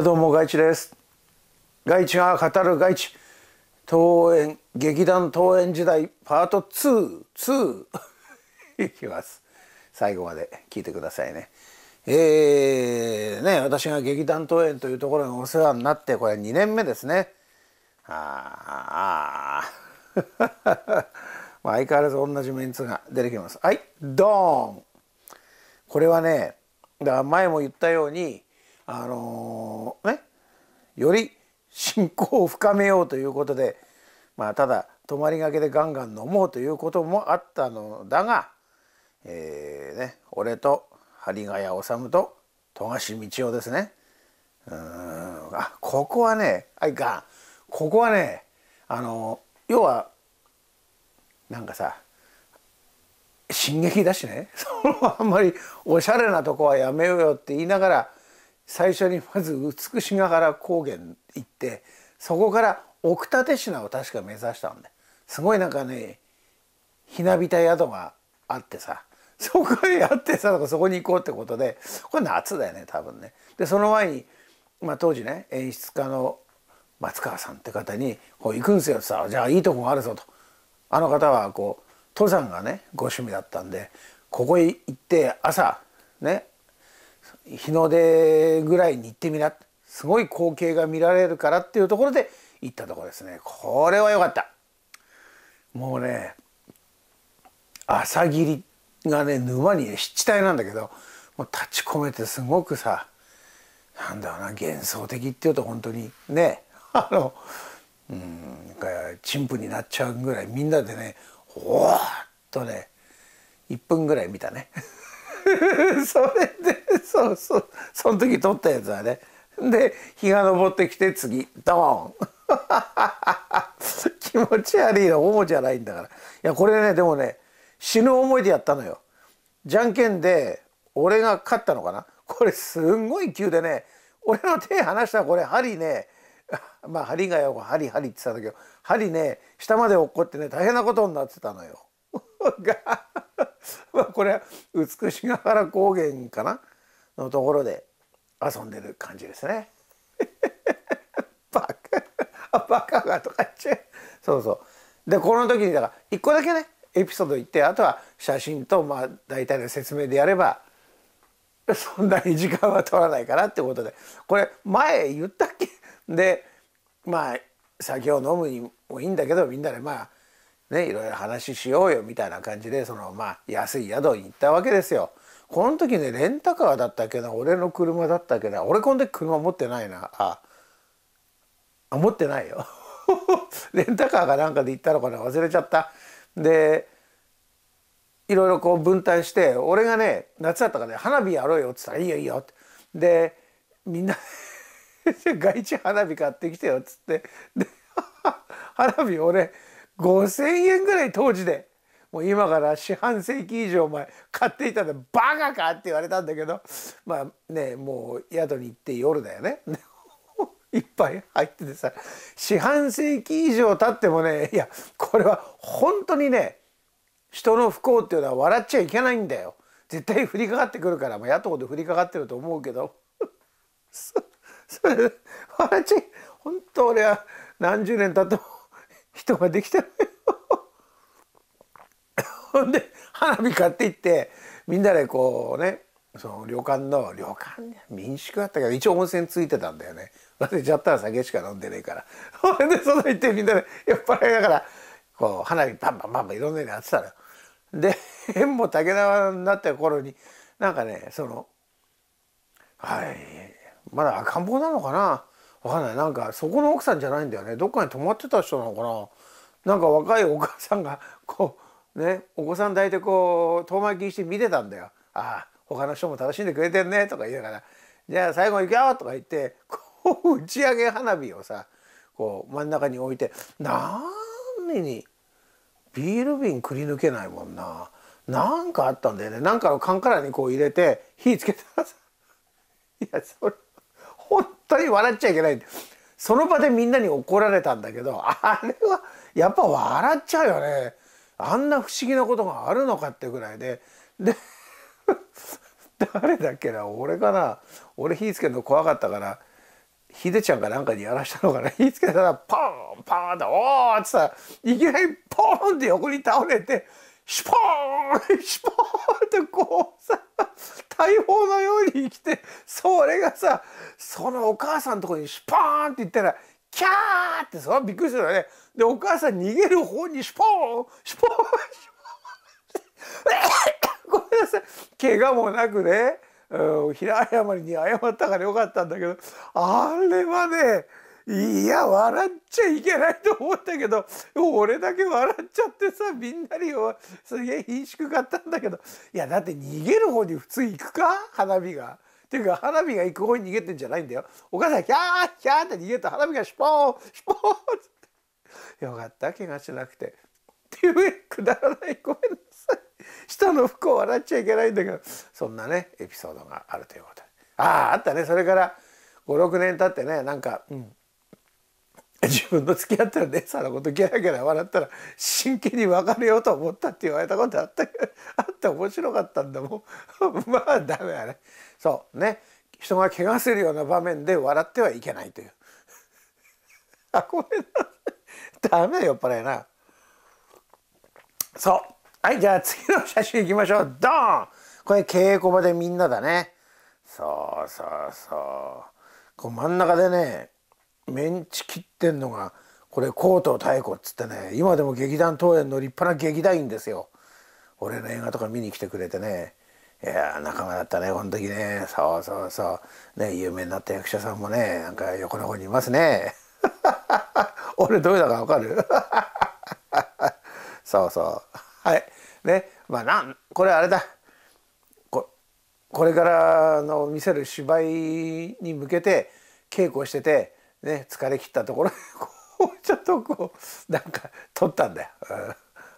どうも外地です外地が語る外地桃園劇団登園時代パート22 いきます最後まで聞いてくださいねえー、ね私が劇団登園というところにお世話になってこれ2年目ですねああ まあ相変わらず同じメンツが出てきますはいドーンこれはねだから前も言ったようにあのー、ねより信仰を深めようということでまあただ泊まりがけでガンガン飲もうということもあったのだが、えーね、俺と針ヶ谷治と富樫道夫ですね。うんあここはねあいかここはねあの要はなんかさ進撃だしねその あんまりおしゃれなとこはやめようよって言いながら最初にまず美しが原高原行ってそこから奥立科を確か目指したんですごいなんかねひなびた宿があってさ そこへやってさとかそこに行こうってことでこれ夏だよね多分ね。でその前に、まあ、当時ね演出家の松川さんって方に「こう行くんすよ」ってさ「じゃあいいとこがあるぞ」と。あの方はこう登山がねご趣味だったんでここへ行って朝ね日の出ぐらいに行ってみなすごい光景が見られるからっていうところで行ったとこですねこれは良かったもうね朝霧がね沼に、ね、湿地帯なんだけどもう立ち込めてすごくさなんだろうな幻想的っていうと本当にね あのうんなんか陳腐になっちゃうぐらいみんなでねおっとね1分ぐらい見たね それで そうそうその時撮ったやつはねで日が昇ってきて次ドーン 気持ち悪いの主じゃないんだからいやこれねでもね死ぬ思いでやったのよじゃんけんで俺が勝ったのかなこれすんごい急でね俺の手離したらこれ針ね まあ針がよ針針って言ってたんだけど針ね下まで落っこってね大変なことになってたのよ。がまあこれは美しが原高原かなのところで遊んでる感じですね。バカバカがとか言っちゃう。そうそう。でこの時にだから一個だけねエピソード言ってあとは写真とまあ大体の説明でやればそんなに時間は取らないかなってことでこれ前言ったっけでまあ酒を飲むにもいいんだけどみんなでまあねいろいろ話しようよみたいな感じでそのまあ安い宿に行ったわけですよ。この時ねレンタカーだったっけな俺の車だったっけな俺この時車持ってないなああ持ってないよ レンタカーがなんかで行ったのかな忘れちゃったでいろいろこう分担して俺がね夏だったからね花火やろうよっつったら「いいよいいよ」ってでみんな外地 花火買ってきてよっつってで 花火俺5,000円ぐらい当時で。もう今から四半世紀以上前買っていたんで「バカか!」って言われたんだけどまあねもう宿に行って夜だよね。いっぱい入っててさ四半世紀以上経ってもねいやこれは本当にね人の不幸っていうのは笑っちゃいけないんだよ絶対降りかかってくるからもう野党で降りかかってると思うけどそ それ笑っちゃい本当俺は何十年経っても人ができてないほんで花火買っていってみんなでこうねその旅館の旅館民宿あったけど一応温泉ついてたんだよね忘れちゃったら酒しか飲んでねえから ほんでその行ってみんなで酔っ払いながらこう花火バンバンバンバンいろんなのやってたのよ。で 縁も竹縄になった頃になんかねそのはいまだ赤ん坊なのかなわかんないなんかそこの奥さんじゃないんだよねどっかに泊まってた人なのかななんか若いお母さんがこね、お子さん抱いてこう遠巻きして見てたんだよ。ああ他の人も楽しんでくれてんねとか言いながら「じゃあ最後行くよ」とか言ってこう打ち上げ花火をさこう真ん中に置いてなーにビール瓶くり抜けないもんな。なんかあったんだよね。なんかの缶からにこう入れて火つけたらさ。いや、それ、本当に笑っちゃいけない。その場でみんなに怒られたんだけど、あれはやっぱ笑っちゃうよね。あんな不思議なことがあるのかってぐらいでで誰だっけな俺かな俺火つけるの怖かったからひでちゃんかなんかにやらしたのかな火つけたらパンパンって「おおってさいきなりポーンって横に倒れてシュポーンシュポーンってこうさ大砲のように生きてそれがさそのお母さんのとこにシュポーンって言ったら「キャーってのびっくりするよね。で、お母さん逃げる方にシュポーンシュポーンシュポーンごめんなさい。怪我もなくね、うん、平謝りに謝ったからよかったんだけど、あれはね、いや、笑っちゃいけないと思ったけど、俺だけ笑っちゃってさ、みんなにすげえ貧しくかったんだけど、いや、だって逃げる方に普通行くか花火が。ていうか花火が行く方に逃げてんじゃないんだよお母さんキャーキャーって逃げた花火がシュポーンシュポーンってよかった怪我しなくてっていうくだらないごめんなさい下の服を笑っちゃいけないんだけどそんなねエピソードがあるということであああったねそれから56年経ってねなんか、うん、自分の付き合ってる姉さんのことギャラギャラ笑ったら真剣に別れようと思ったって言われたことあったあって面白かったんだもん まあダメだねそうね人が怪我するような場面で笑ってはいけないという あこれダメだ酔っ払いなそうはいじゃあ次の写真いきましょうドンこれ稽古場でみんなだねそうそうそうこう真ん中でねメンチ切ってんのがこれコート太鼓っつってね今でも劇団東演の立派な劇団員ですよ俺の映画とか見に来てくれてねいや仲間だったねこの時ねそうそうそうね有名になった役者さんもねなんか横の方にいますね 俺どうだかわかる そうそうはいねまあなんこれあれだここれからの見せる芝居に向けて稽古しててね、疲れ切ったところで こうちょっとこうなんか取ったんだよ。うん、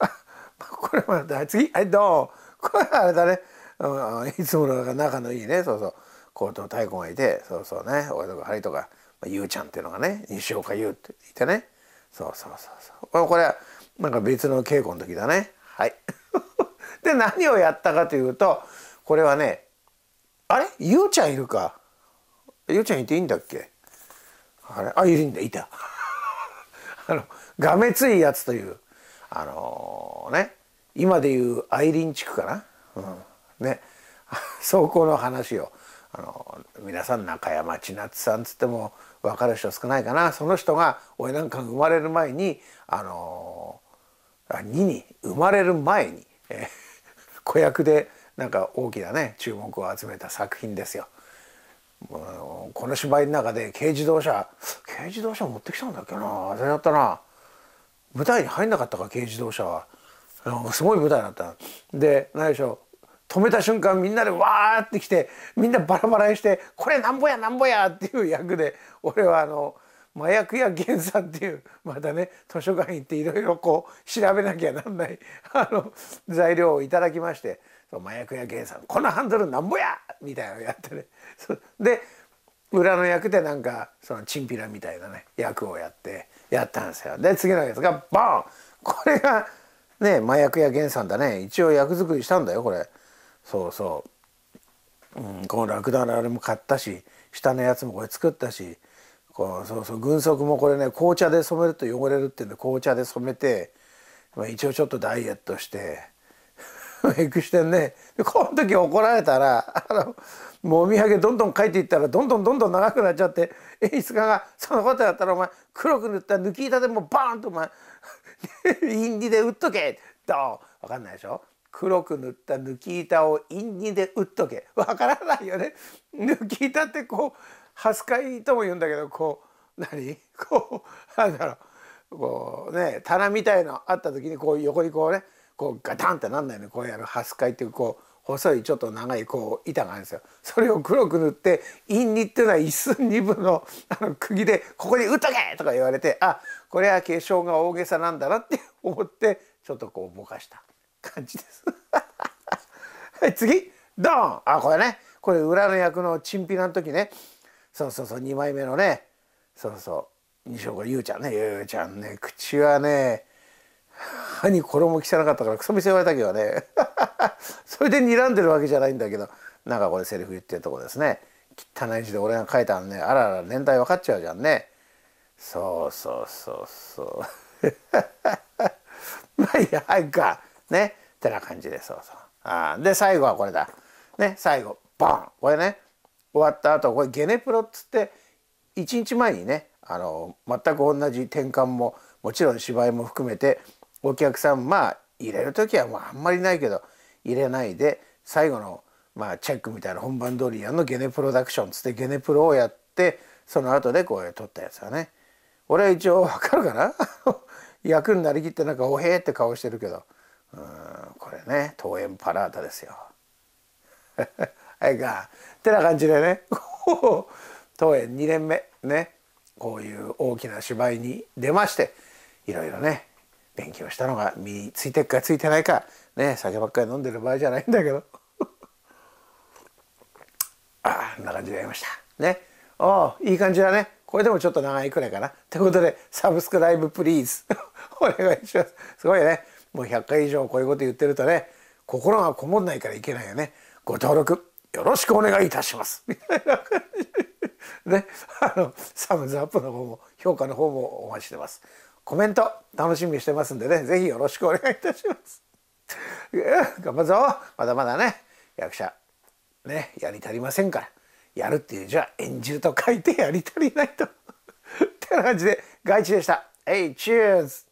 あ これまた次はいどうこれあれだね、うん、いつもの仲のいいねそうそう高等太鼓がいてそうそうね俺とかハリとか、まあ、ゆうちゃんっていうのがね西岡ゆうっていてねそうそうそうそうこれはなんか別の稽古の時だねはい。で何をやったかというとこれはねあれゆうちゃんいるかゆうちゃんいていいんだっけあれあいるんだいた あのがめついやつというあのー、ね今でいうリン地区かな、うん、ね走行 の話をあの皆さん中山千夏さんつっても分かる人少ないかなその人が俺なんか生まれる前にあのー、2に生まれる前に、えー、子役でなんか大きなね注目を集めた作品ですよ。この芝居の中で軽自動車軽自動車持ってきたんだっけな忘れちゃったな舞台に入んなかったか軽自動車はすごい舞台だったで何でしょう止めた瞬間みんなでわーって来てみんなバラバラにして「これなんぼやなんぼや」っていう役で俺はあの麻薬や原産っていうまたね図書館行っていろいろこう調べなきゃなんないあの材料をいただきまして。そう麻薬屋芸さんこのハンドルなんぼやみたいなのやってね で裏の役でなんかそのチンピラみたいなね役をやってやったんですよで次のやつがボンこれがね麻薬屋源さんだね一応役作りしたんだよこれそうそう、うん、このラクダのあれも買ったし下のやつもこれ作ったしこうそうそう軍足もこれね紅茶で染めると汚れるってんで紅茶で染めて、まあ、一応ちょっとダイエットして。エクしてんねこの時怒られたらあのもうお土産どんどん書いていったらどんどんどんどん長くなっちゃって演出家が「そのことやったらお前黒く塗った抜き板でもバーンとお前 インディで打っとけ!」どう分かんないでしょ黒く塗った抜き板をインディで打っとけ分からないよね抜き板ってこうはすかいとも言うんだけどこう何 こうなんだろうこうね棚みたいのあった時にこう横にこうねこうガタンってなんないのこうやるハスカイっていうこう細いちょっと長いこう板があるんですよそれを黒く塗って陰にっていうのは一寸二分のあの釘で「ここに打っとけ!」とか言われてあこれは化粧が大げさなんだなって 思ってちょっとこうぼかした感じです。はい次ドンあこれねこれ裏の役のチンピラの時ねそうそうそう2枚目のねそうそう西岡優ちゃんね優ちゃんね口はね歯に衣汚かったからクソせ言われたけどね それで睨んでるわけじゃないんだけどなんかこれセリフ言ってるとこですね汚い字で俺が書いたのねあらあら年代分かっちゃうじゃんねそうそうそうそう まあいやはいかねってな感じでそうそうあで最後はこれだね最後ボンこれね終わった後これゲネプロっつって1日前にねあの全く同じ転換ももちろん芝居も含めてお客さんまあ入れる時はもうあんまりないけど入れないで最後の、まあ、チェックみたいな本番通りやんのゲネプロダクションつってゲネプロをやってその後でこう撮ったやつはね俺は一応わかるかな 役になりきってなんかおへえって顔してるけどうんこれね桃園パラータですよ。はいかってな感じでね 桃園2年目ねこういう大きな芝居に出ましていろいろね勉強したのが身についてるかついてないかね酒ばっかり飲んでる場合じゃないんだけど ああんな感じでやりましたねあいい感じだねこれでもちょっと長いくらいかなってことでサブスクライブプリーズ お願いしますすごいねもう100回以上こういうこと言ってるとね心がこもんないからいけないよねご登録よろしくお願いいたします みたいな感じね、あのサムズアップの方も評価の方もお待ちしてますコメント楽しみにしてますんでね是非よろしくお願いいたします 頑張るぞまだまだね役者ねやり足りませんからやるっていうじゃあ演じると書いてやり足りないと ってな感じで外地でした。Hey, cheers!